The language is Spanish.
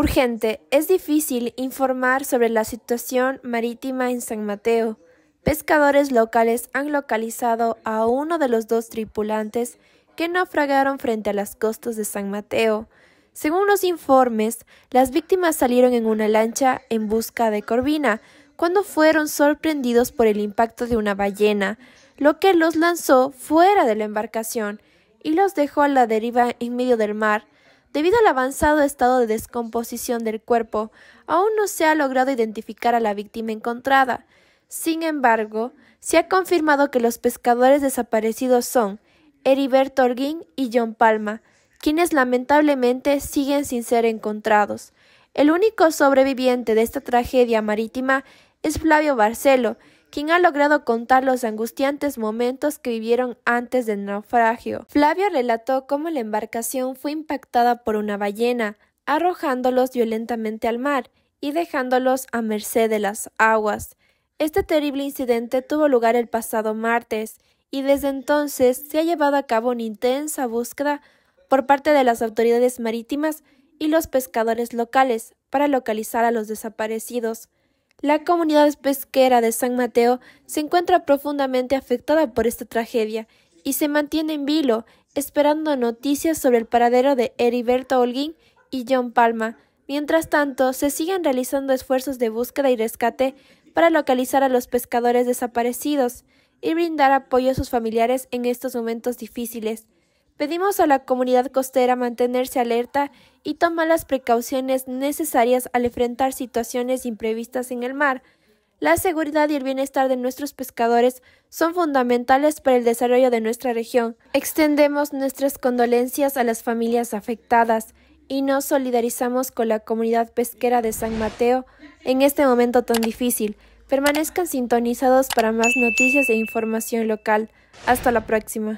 Urgente, es difícil informar sobre la situación marítima en San Mateo. Pescadores locales han localizado a uno de los dos tripulantes que naufragaron frente a las costas de San Mateo. Según los informes, las víctimas salieron en una lancha en busca de Corvina, cuando fueron sorprendidos por el impacto de una ballena, lo que los lanzó fuera de la embarcación y los dejó a la deriva en medio del mar, Debido al avanzado estado de descomposición del cuerpo, aún no se ha logrado identificar a la víctima encontrada. Sin embargo, se ha confirmado que los pescadores desaparecidos son Heriberto Orguín y John Palma, quienes lamentablemente siguen sin ser encontrados. El único sobreviviente de esta tragedia marítima es Flavio Barcelo, quien ha logrado contar los angustiantes momentos que vivieron antes del naufragio. Flavio relató cómo la embarcación fue impactada por una ballena, arrojándolos violentamente al mar y dejándolos a merced de las aguas. Este terrible incidente tuvo lugar el pasado martes y desde entonces se ha llevado a cabo una intensa búsqueda por parte de las autoridades marítimas y los pescadores locales para localizar a los desaparecidos. La comunidad pesquera de San Mateo se encuentra profundamente afectada por esta tragedia y se mantiene en vilo, esperando noticias sobre el paradero de Heriberto Holguín y John Palma. Mientras tanto, se siguen realizando esfuerzos de búsqueda y rescate para localizar a los pescadores desaparecidos y brindar apoyo a sus familiares en estos momentos difíciles. Pedimos a la comunidad costera mantenerse alerta y tomar las precauciones necesarias al enfrentar situaciones imprevistas en el mar. La seguridad y el bienestar de nuestros pescadores son fundamentales para el desarrollo de nuestra región. Extendemos nuestras condolencias a las familias afectadas y nos solidarizamos con la comunidad pesquera de San Mateo en este momento tan difícil. Permanezcan sintonizados para más noticias e información local. Hasta la próxima.